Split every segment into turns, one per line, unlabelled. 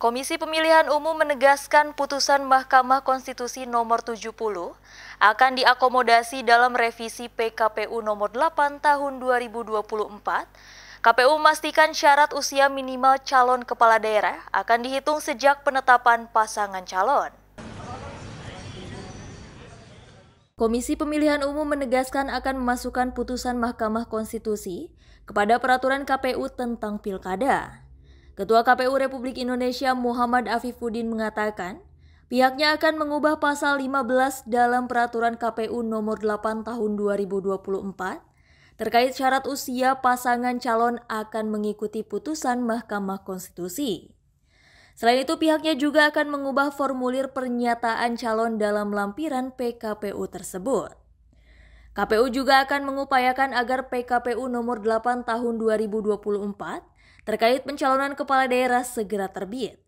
Komisi Pemilihan Umum menegaskan putusan Mahkamah Konstitusi nomor 70 akan diakomodasi dalam revisi PKPU nomor 8 tahun 2024. KPU memastikan syarat usia minimal calon kepala daerah akan dihitung sejak penetapan pasangan calon. Komisi Pemilihan Umum menegaskan akan memasukkan putusan Mahkamah Konstitusi kepada peraturan KPU tentang pilkada. Ketua KPU Republik Indonesia Muhammad Afifuddin mengatakan, pihaknya akan mengubah pasal 15 dalam peraturan KPU nomor 8 tahun 2024 terkait syarat usia pasangan calon akan mengikuti putusan Mahkamah Konstitusi. Selain itu pihaknya juga akan mengubah formulir pernyataan calon dalam lampiran PKPU tersebut. KPU juga akan mengupayakan agar PKPU nomor 8 tahun 2024 terkait pencalonan kepala daerah segera terbit.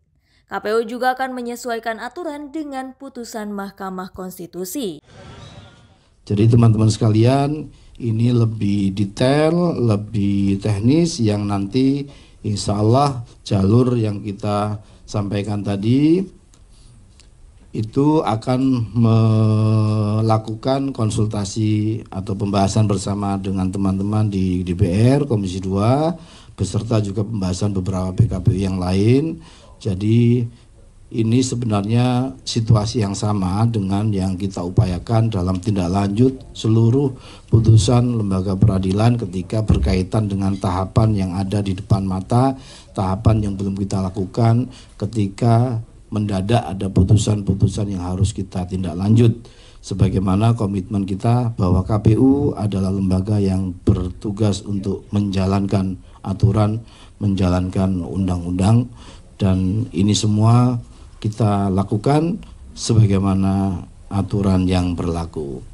KPU juga akan menyesuaikan aturan dengan putusan Mahkamah Konstitusi.
Jadi teman-teman sekalian, ini lebih detail, lebih teknis yang nanti insya Allah jalur yang kita sampaikan tadi itu akan melakukan konsultasi atau pembahasan bersama dengan teman-teman di DPR Komisi 2 beserta juga pembahasan beberapa PKPU yang lain. Jadi ini sebenarnya situasi yang sama dengan yang kita upayakan dalam tindak lanjut seluruh putusan lembaga peradilan ketika berkaitan dengan tahapan yang ada di depan mata, tahapan yang belum kita lakukan ketika mendadak ada putusan-putusan yang harus kita tindak lanjut. Sebagaimana komitmen kita bahwa KPU adalah lembaga yang bertugas untuk menjalankan aturan menjalankan undang-undang dan ini semua kita lakukan sebagaimana aturan yang berlaku.